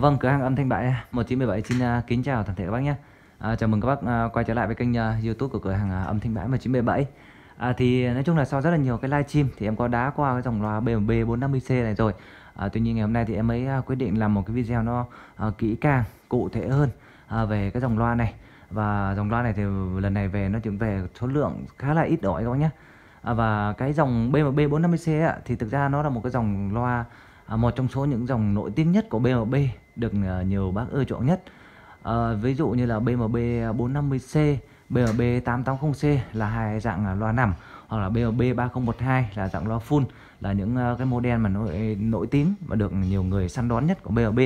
Vâng, cửa hàng âm Thanh Bãi 1917 xin à, kính chào toàn thể các bác nhé. À, chào mừng các bác uh, quay trở lại với kênh uh, YouTube của cửa hàng âm Thanh Bãi 1917. À, thì nói chung là sau rất là nhiều cái livestream thì em có đá qua cái dòng loa BMW 450C này rồi. À, tuy nhiên ngày hôm nay thì em mới quyết định làm một cái video nó kỹ càng, cụ thể hơn về cái dòng loa này. Và dòng loa này thì lần này về nó chuyển về số lượng khá là ít đổi các bác nhé. À, và cái dòng BMW 450C ạ, thì thực ra nó là một cái dòng loa À, một trong số những dòng nổi tiếng nhất của BMB được à, nhiều bác ưa chuộng nhất à, ví dụ như là BMB 450C BMB 880C là hai dạng à, loa nằm hoặc là BMB 3012 là dạng loa full là những cái model mà nổi nổi tiếng và được nhiều người săn đón nhất của BMB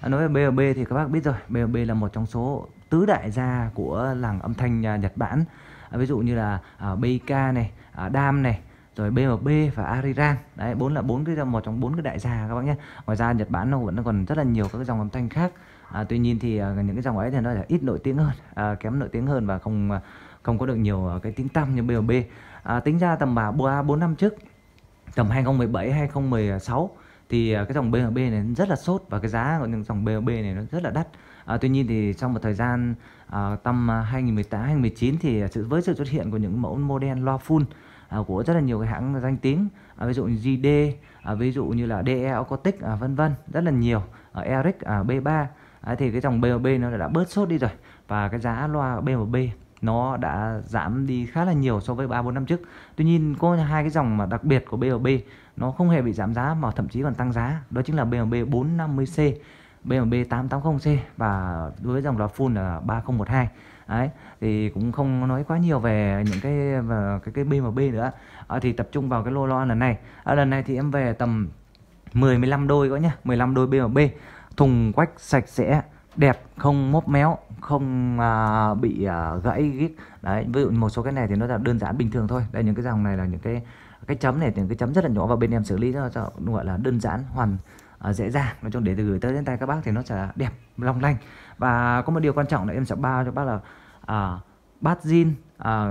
à, nói về BMB thì các bác biết rồi BMB là một trong số tứ đại gia của làng âm thanh Nhật Bản à, ví dụ như là à, BK này à, Dam này rồi BMP và arirang đấy bốn là bốn cái một trong bốn cái đại gia các bác nhé ngoài ra Nhật Bản nó vẫn còn rất là nhiều các cái dòng âm thanh khác à, tuy nhiên thì à, những cái dòng ấy thì nó là ít nổi tiếng hơn à, kém nổi tiếng hơn và không à, không có được nhiều à, cái tiếng tăm như BMP à, tính ra tầm bà bốn năm trước tầm 2017 2016 thì cái dòng BMB này rất là sốt và cái giá của những dòng BMB này nó rất là đắt. À, tuy nhiên thì trong một thời gian à, tầm 2018 2019 thì sự với sự xuất hiện của những mẫu model loa full à, của rất là nhiều cái hãng danh tiếng à, ví dụ như JD à, ví dụ như là DE Ocotic à, vân vân rất là nhiều ở à, Eric à, B3 à, thì cái dòng BMB nó đã bớt sốt đi rồi và cái giá loa BMB nó đã giảm đi khá là nhiều so với 3 4 năm trước. Tuy nhiên có hai cái dòng mà đặc biệt của BMB nó không hề bị giảm giá mà thậm chí còn tăng giá, đó chính là BMB 450C BMW 880C và đối với dòng loa full là 3012 đấy thì cũng không nói quá nhiều về những cái về cái cái BMW nữa à, thì tập trung vào cái lô loa lần này à, lần này thì em về tầm 10 15 đôi có nhá 15 đôi BMW thùng quách sạch sẽ đẹp không mốc méo không à, bị à, gãy gít đấy ví dụ một số cái này thì nó là đơn giản bình thường thôi đây những cái dòng này là những cái cái chấm này những cái chấm rất là nhỏ và bên em xử lý cho gọi là đơn giản hoàn À, dễ dàng nói chung để gửi tới đến tay các bác thì nó sẽ đẹp long lanh và có một điều quan trọng là em sẽ bao cho bác là à, bát zin à,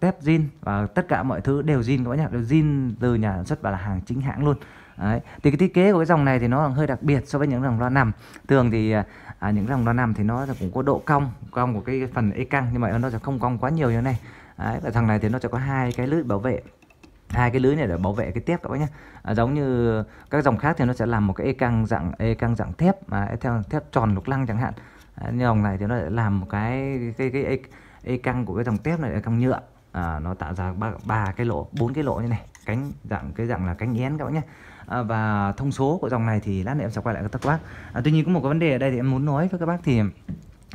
tép zin và tất cả mọi thứ đều zin các bác nhá đều zin từ nhà sản xuất và là hàng chính hãng luôn Đấy. thì cái thiết kế của cái dòng này thì nó hơi đặc biệt so với những dòng loa nằm thường thì à, những dòng loa nằm thì nó cũng có độ cong cong của cái phần e căng nhưng mà nó sẽ không cong quá nhiều như thế này Đấy. và thằng này thì nó sẽ có hai cái lưỡi bảo vệ hai cái lưới này để bảo vệ cái tiếp các bác nhé à, giống như các dòng khác thì nó sẽ làm một cái e căng dạng e căng dạng thép mà e theo thép tròn lục lăng chẳng hạn à, như dòng này thì nó lại làm một cái cái cái e, e căng của cái dòng thép này là e căng nhựa à, nó tạo ra ba, ba cái lỗ bốn cái lỗ như này cánh dạng cái dạng là cánh én các bác nhé à, và thông số của dòng này thì lát nữa em sẽ quay lại với các bác à, tuy nhiên có một cái vấn đề ở đây thì em muốn nói với các bác thì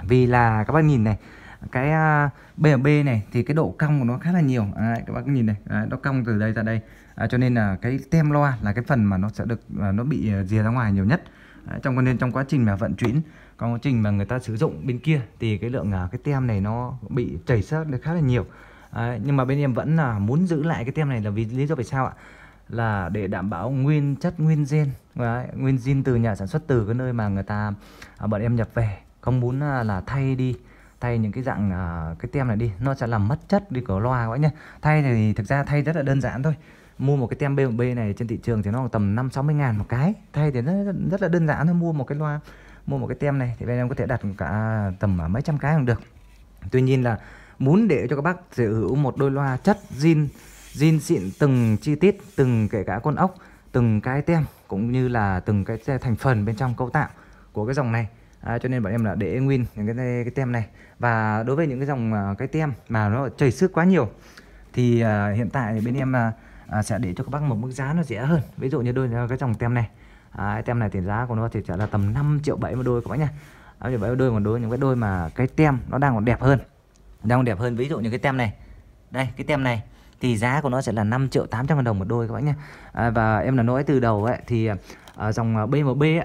vì là các bác nhìn này cái BRB à, này thì cái độ cong của nó khá là nhiều đấy, các bác nhìn này đấy, nó cong từ đây ra đây à, cho nên là cái tem loa là cái phần mà nó sẽ được à, nó bị rìa à, ra ngoài nhiều nhất đấy, trong nên trong quá trình mà vận chuyển trong quá trình mà người ta sử dụng bên kia thì cái lượng cái tem này nó bị chảy được khá là nhiều đấy, nhưng mà bên em vẫn là muốn giữ lại cái tem này là vì lý do vì sao ạ là để đảm bảo nguyên chất nguyên gen đấy, nguyên gen từ nhà sản xuất từ cái nơi mà người ta bọn em nhập về không muốn là thay đi thay những cái dạng uh, cái tem này đi nó sẽ làm mất chất đi của loa quá nhá thay thì thực ra thay rất là đơn giản thôi mua một cái tem b này trên thị trường thì nó tầm 5 60 ngàn một cái thay thì rất rất là đơn giản thôi mua một cái loa mua một cái tem này thì bên em có thể đặt cả tầm à, mấy trăm cái cũng được tuy nhiên là muốn để cho các bác sở hữu một đôi loa chất zin zin xịn từng chi tiết từng kể cả con ốc từng cái tem cũng như là từng cái thành phần bên trong cấu tạo của cái dòng này à, cho nên bọn em là để nguyên những cái cái tem này và đối với những cái dòng à, cái tem mà nó chảy xước quá nhiều thì à, hiện tại thì bên em là à, sẽ để cho các bác một mức giá nó rẻ hơn ví dụ như đôi à, cái dòng tem này à, cái tem này thì giá của nó thì sẽ là tầm 5 triệu bảy một đôi các bác nhá năm triệu bảy đôi còn đối những cái đôi mà cái tem nó đang còn đẹp hơn đang còn đẹp hơn ví dụ như cái tem này đây cái tem này thì giá của nó sẽ là 5 triệu 800 ngàn đồng một đôi các bác nhá à, và em là nói từ đầu ấy thì à, dòng BMB ấy,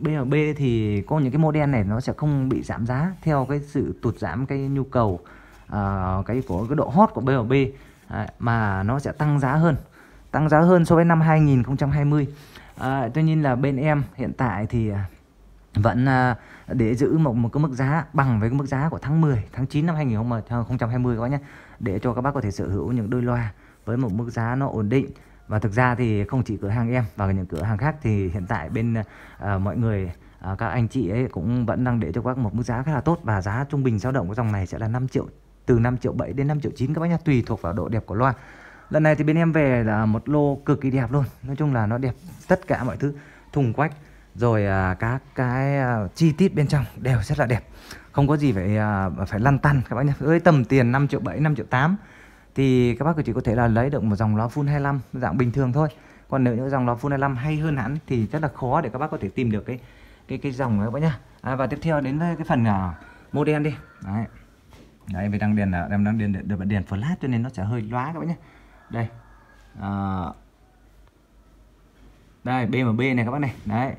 BMB thì có những cái model này nó sẽ không bị giảm giá theo cái sự tụt giảm cái nhu cầu uh, cái của cái độ hot của BMB mà nó sẽ tăng giá hơn tăng giá hơn so với năm 2020 uh, à, tuy nhiên là bên em hiện tại thì à, vẫn uh, để giữ một một cái mức giá bằng với cái mức giá của tháng 10 tháng 9 năm 2020 các bác nhé để cho các bác có thể sở hữu những đôi loa với một mức giá nó ổn định và thực ra thì không chỉ cửa hàng em và những cửa hàng khác thì hiện tại bên uh, mọi người uh, các anh chị ấy cũng vẫn đang để cho các một mức giá khá là tốt và giá trung bình dao động của dòng này sẽ là 5 triệu từ 5 triệu 7 đến 5 triệu 9 các bác nhá tùy thuộc vào độ đẹp của loa lần này thì bên em về là một lô cực kỳ đẹp luôn nói chung là nó đẹp tất cả mọi thứ thùng quách rồi à, các cái à, chi tiết bên trong đều rất là đẹp không có gì phải à, phải lăn tăn các bác nhá với tầm tiền 5 triệu 7 5 triệu 8 thì các bác chỉ có thể là lấy được một dòng loa full 25 dạng bình thường thôi còn nếu những dòng loa full 25 hay hơn hẳn thì rất là khó để các bác có thể tìm được cái cái cái dòng đó các bác nhá à, và tiếp theo đến với cái phần uh, à, đen đi đấy đấy vì đang điện là em đang điện được bạn điền flash cho nên nó sẽ hơi loá các bác nhá đây à, đây BMB này các bác này đấy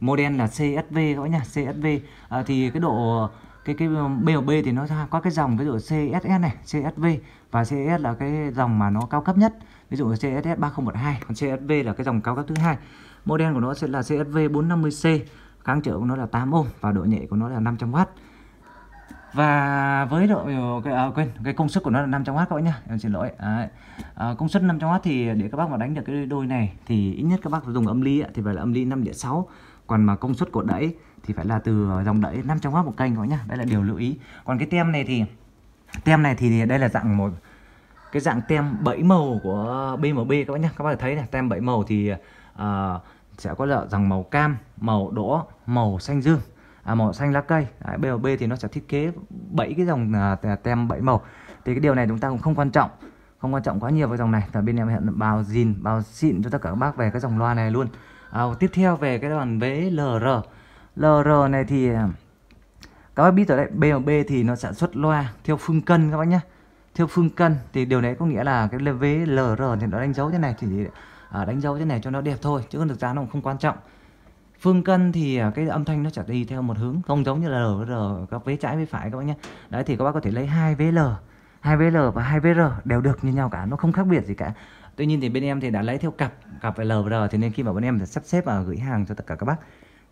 model là CSV các bác nhá CSV à, thì cái độ cái cái BOB thì nó có cái dòng ví dụ CSS này, CSV và CSS là cái dòng mà nó cao cấp nhất. Ví dụ CSS 3012, còn CSV là cái dòng cao cấp thứ hai. Model của nó sẽ là CSV 450C, kháng trở của nó là 8 ohm và độ nhạy của nó là 500W và với độ cái à, quên cái công suất của nó là 500W các bạn nhá em xin lỗi à, à, công suất 500W thì để các bác mà đánh được cái đôi này thì ít nhất các bác phải dùng âm ly ấy, thì phải là âm ly 5.6 còn mà công suất của đẩy thì phải là từ dòng đẩy 500W một kênh các bác nhá đây là điều lưu ý còn cái tem này thì tem này thì đây là dạng một cái dạng tem bảy màu của BMB các bác nhá các bác thấy này tem bảy màu thì uh, sẽ có là dòng màu cam màu đỏ màu xanh dương à, màu xanh lá cây đấy, BLB thì nó sẽ thiết kế bảy cái dòng à, tem bảy màu thì cái điều này chúng ta cũng không quan trọng không quan trọng quá nhiều với dòng này tại bên em hiện bao zin bao xịn cho tất cả các bác về cái dòng loa này luôn à, tiếp theo về cái đoàn vế LR LR này thì à, các bác biết rồi đấy BLB thì nó sản xuất loa theo phương cân các bác nhé theo phương cân thì điều này có nghĩa là cái vế LR thì nó đánh dấu thế này thì à, đánh dấu thế này cho nó đẹp thôi chứ còn thực ra nó cũng không quan trọng phương cân thì à, cái âm thanh nó chả đi theo một hướng không giống như là l r các vế trái vế phải các bác nhé đấy thì các bác có thể lấy hai vế l hai vế l và hai vế r đều được như nhau cả nó không khác biệt gì cả tuy nhiên thì bên em thì đã lấy theo cặp cặp l và r thì nên khi mà bọn em sắp xếp và gửi hàng cho tất cả các bác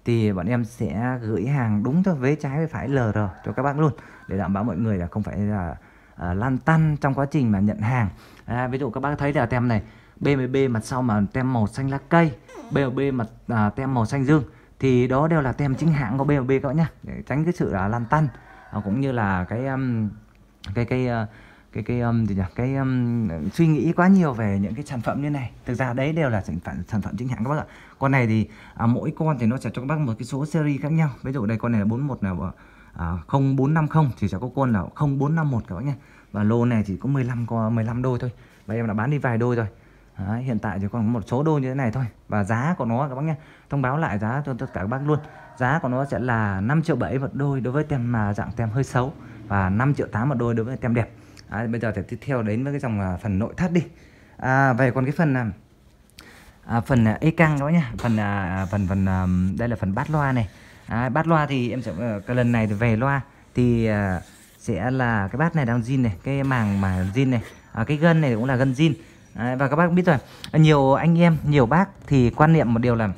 thì bọn em sẽ gửi hàng đúng cho vế trái vế phải l r cho các bác luôn để đảm bảo mọi người là không phải là à, lan tăn trong quá trình mà nhận hàng à, ví dụ các bác thấy là tem này BMB mặt sau mà tem màu xanh lá cây BMB mặt à, tem màu xanh dương thì đó đều là tem chính hãng của BMB các bạn nhé để tránh cái sự là lan tăn à, cũng như là cái um, cái cái uh, cái cái um, gì nhỉ cái um, suy nghĩ quá nhiều về những cái sản phẩm như này thực ra đấy đều là sản phẩm sản phẩm chính hãng các bác ạ con này thì à, mỗi con thì nó sẽ cho các bác một cái số series khác nhau ví dụ đây con này là 41 là à, 0450 à, thì sẽ có con là 0451 các bác nhé và lô này chỉ có 15 con 15 đôi thôi và em đã bán đi vài đôi rồi Đấy, hiện tại chỉ còn một số đô như thế này thôi và giá của nó các bác nhé thông báo lại giá cho tất cả các bác luôn giá của nó sẽ là 5 triệu bảy một đôi đối với tem mà dạng tem hơi xấu và 5 triệu tám một đôi đối với tem đẹp à, bây giờ thì tiếp theo đến với cái dòng à, phần nội thất đi à, về còn cái phần à, à phần à, e căng đó nhá phần à, phần phần à, đây là phần bát loa này à, bát loa thì em sẽ ờ, cái lần này thì về loa thì à, sẽ là cái bát này đang zin này cái màng mà zin này à, cái gân này cũng là gân zin Đấy, và các bác biết rồi nhiều anh em nhiều bác thì quan niệm một điều là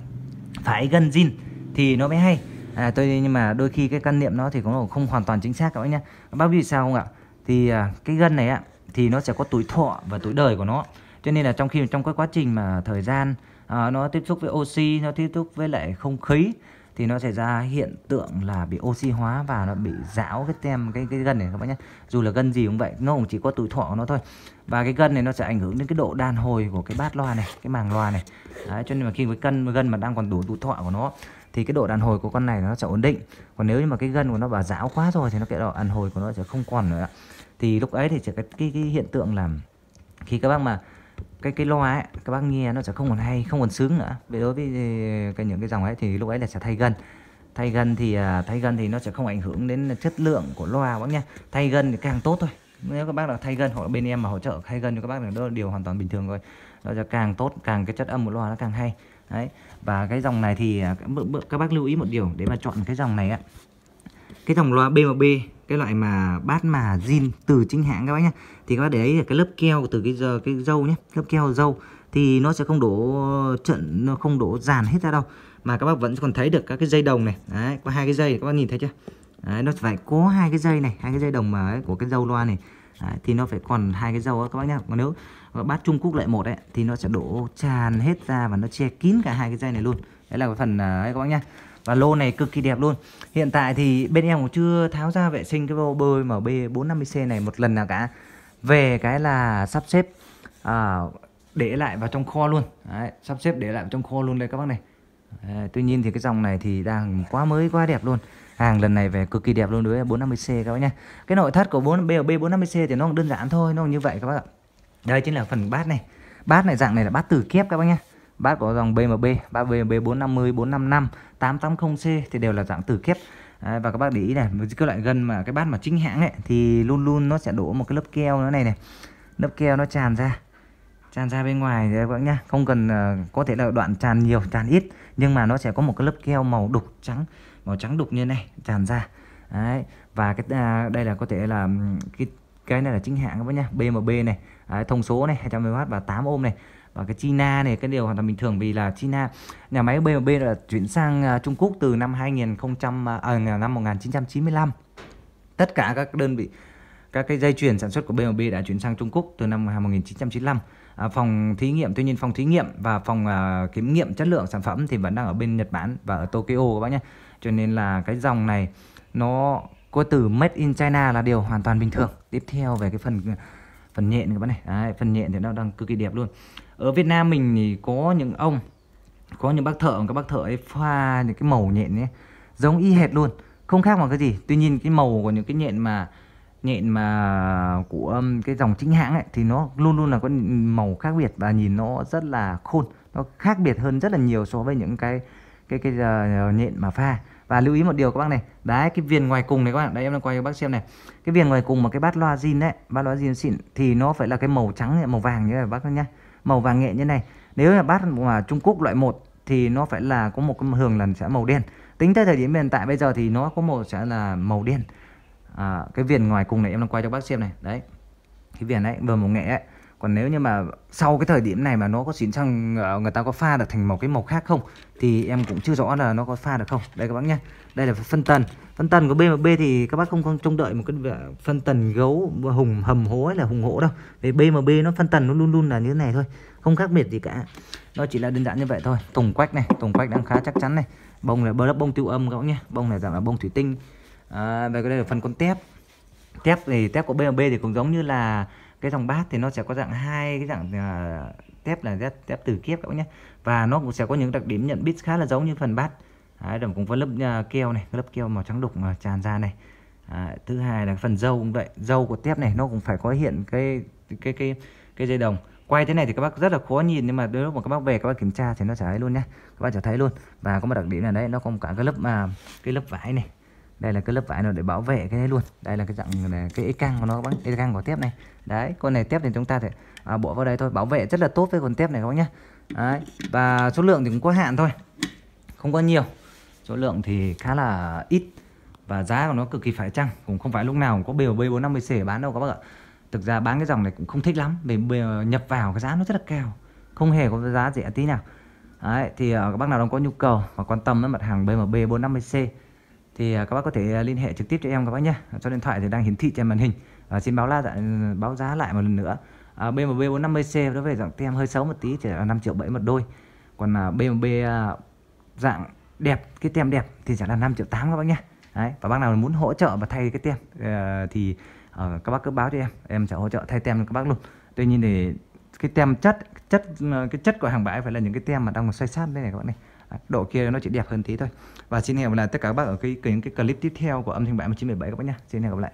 phải gần zin thì nó mới hay à, tôi nhưng mà đôi khi cái quan niệm nó thì cũng không hoàn toàn chính xác các bác nhé các bác biết sao không ạ thì à, cái gân này ạ thì nó sẽ có tuổi thọ và tuổi đời của nó cho nên là trong khi trong cái quá trình mà thời gian à, nó tiếp xúc với oxy nó tiếp xúc với lại không khí thì nó sẽ ra hiện tượng là bị oxy hóa và nó bị rão cái tem cái cái gân này các bạn nhé dù là gân gì cũng vậy nó cũng chỉ có tuổi thọ của nó thôi và cái gân này nó sẽ ảnh hưởng đến cái độ đàn hồi của cái bát loa này cái màng loa này Đấy, cho nên mà khi cái cân gân mà đang còn đủ tuổi thọ của nó thì cái độ đàn hồi của con này nó sẽ ổn định còn nếu như mà cái gân của nó bà rão quá rồi thì nó cái độ đàn hồi của nó sẽ không còn nữa thì lúc ấy thì sẽ cái cái, cái hiện tượng là khi các bác mà cái cái loa ấy các bác nghe nó sẽ không còn hay không còn sướng nữa vì đối với ờ, cái những cái dòng ấy thì lúc ấy là sẽ thay gân thay gân thì ờ, thay gân thì nó sẽ không ảnh hưởng đến chất lượng của loa bác nhá thay gân thì càng tốt thôi nếu các bác là thay gân hoặc bên em mà hỗ trợ thay gân cho các bác là đó điều hoàn toàn bình thường rồi nó sẽ càng tốt càng cái chất âm của loa nó càng hay đấy và cái dòng này thì ờ, các, bác lưu ý một điều để mà chọn cái dòng này á. cái dòng loa B1B cái loại mà bát mà zin từ chính hãng các bác nhá thì các bác để ý là cái lớp keo từ cái giờ cái dâu nhé lớp keo dâu thì nó sẽ không đổ trận nó không đổ dàn hết ra đâu mà các bác vẫn còn thấy được các cái dây đồng này đấy có hai cái dây các bác nhìn thấy chưa đấy, nó phải có hai cái dây này hai cái dây đồng mà ấy, của cái dâu loa này đấy, thì nó phải còn hai cái dâu đó, các bác nhá còn nếu bát trung quốc lại một ấy thì nó sẽ đổ tràn hết ra và nó che kín cả hai cái dây này luôn đấy là cái phần à, ấy các bác nhá và lô này cực kỳ đẹp luôn hiện tại thì bên em cũng chưa tháo ra vệ sinh cái bộ bơi mb 450 c này một lần nào cả về cái là sắp xếp à, để lại vào trong kho luôn Đấy, sắp xếp để lại vào trong kho luôn đây các bác này à, tuy nhiên thì cái dòng này thì đang quá mới quá đẹp luôn hàng lần này về cực kỳ đẹp luôn đối với 450C các bác nhé Cái nội thất của 4 BLB 450C thì nó đơn giản thôi, nó như vậy các bác ạ. Đây chính là phần bát này. Bát này dạng này là bát từ kép các bác nhé bát có dòng BMB bát BMB 450 455 880C thì đều là dạng tử kép Đấy, và các bác để ý này với cái loại gân mà cái bát mà chính hãng ấy thì luôn luôn nó sẽ đổ một cái lớp keo nữa này này lớp keo nó tràn ra tràn ra bên ngoài các bác nhá không cần ờ, có thể là đoạn tràn nhiều tràn ít nhưng mà nó sẽ có một cái lớp keo màu đục trắng màu trắng đục như này tràn ra đấy và cái à, đây là có thể là cái cái này là chính hãng các bác nhá BMB này đấy, thông số này 200W và 8 ôm này và cái China này cái điều hoàn toàn bình thường vì là China nhà máy BMB là chuyển sang à, Trung Quốc từ năm 2000 à, à năm 1995 tất cả các đơn vị các cái dây chuyền sản xuất của BMB đã chuyển sang Trung Quốc từ năm 1995 à, phòng thí nghiệm tuy nhiên phòng thí nghiệm và phòng à, kiểm nghiệm chất lượng sản phẩm thì vẫn đang ở bên Nhật Bản và ở Tokyo các bác nhé cho nên là cái dòng này nó có từ made in China là điều hoàn toàn bình thường tiếp theo về cái phần à, phần nhện các bạn này đấy, phần nhện thì nó đang cực kỳ đẹp luôn ở Việt Nam mình thì có những ông có những bác thợ các bác thợ ấy pha những cái màu nhện nhé, giống y hệt luôn không khác bằng cái gì tuy nhiên cái màu của những cái nhện mà nhện mà của um, cái dòng chính hãng ấy thì nó luôn luôn là có màu khác biệt và nhìn nó rất là khôn nó khác biệt hơn rất là nhiều so với những cái cái cái uh, nhện mà pha và lưu ý một điều các bác này đấy cái viền ngoài cùng này các bạn đấy em đang quay cho bác xem này cái viền ngoài cùng mà cái bát loa zin đấy bát loa zin xịn thì nó phải là cái màu trắng màu vàng như này bác nhá màu vàng nghệ như này nếu là bát mà Trung Quốc loại 1 thì nó phải là có một cái hường lần sẽ màu đen tính tới thời điểm hiện tại bây giờ thì nó có một sẽ là màu đen à, cái viền ngoài cùng này em đang quay cho bác xem này đấy cái viền đấy vừa màu nghệ ấy còn nếu như mà sau cái thời điểm này mà nó có chín sang ờ, người ta có pha được thành một cái màu khác không thì em cũng chưa rõ là nó có pha được không đây các bác nhé đây là phân tần phân tần của BMB thì các bác không không trông đợi một cái ờ, phân tần gấu hùng hầm hố hay là hùng hổ đâu về BMB nó phân tần nó luôn luôn là như thế này thôi không khác biệt gì cả nó chỉ là đơn giản như vậy thôi tùng quách này tùng quách đang khá chắc chắn này bông là bơ bông tiêu âm các bác nhé bông này dạng là bông thủy tinh à, về cái đây là phần con tép tép thì tép của BMB thì cũng giống như là cái dòng bát thì nó sẽ có dạng hai cái dạng uh, tép là tép, tép từ kiếp các bác nhé và nó cũng sẽ có những đặc điểm nhận bit khá là giống như phần bát đồng cũng với lớp uh, keo này lớp keo màu trắng đục mà tràn ra này à, thứ hai là phần dâu cũng vậy dâu của tép này nó cũng phải có hiện cái cái cái cái dây đồng quay thế này thì các bác rất là khó nhìn nhưng mà đôi lúc mà các bác về các bác kiểm tra thì nó sẽ thấy luôn nhé các bác sẽ thấy luôn và có một đặc điểm là đấy nó có một cả cái lớp mà cái lớp vải này đây là cái lớp vải nó để bảo vệ cái đấy luôn đây là cái dạng cái ít căng của nó các bác ít căng của tép này đấy con này tép thì chúng ta thể à, bộ vào đây thôi bảo vệ rất là tốt với con tép này các bác nhé đấy và số lượng thì cũng có hạn thôi không có nhiều số lượng thì khá là ít và giá của nó cực kỳ phải chăng cũng không phải lúc nào cũng có bều B450C bán đâu các bác ạ thực ra bán cái dòng này cũng không thích lắm vì nhập vào cái giá nó rất là cao không hề có giá rẻ tí nào Đấy, thì à, các bác nào đang có nhu cầu và quan tâm đến mặt hàng bmb 450C thì à, các bác có thể à, liên hệ trực tiếp cho em các bác nhé cho điện thoại thì đang hiển thị trên màn hình à, xin báo lại dạ, báo giá lại một lần nữa à, BMW 450C đối với dạng tem hơi xấu một tí chỉ là 5 triệu 7 một đôi còn à, BMW à, dạng đẹp cái tem đẹp thì chỉ là 5 triệu 8 các bác nhé Đấy, và bác nào muốn hỗ trợ và thay cái tem à, thì à, các bác cứ báo cho em em sẽ hỗ trợ thay tem cho các bác luôn tuy nhiên thì cái tem chất chất à, cái chất của hàng bãi phải là những cái tem mà đang còn xoay sát đây này các bạn này độ kia nó chỉ đẹp hơn tí thôi và xin hẹn gặp lại tất cả các bác ở cái cái, cái clip tiếp theo của âm thanh bảy 1977 các bác nhé xin hẹn gặp lại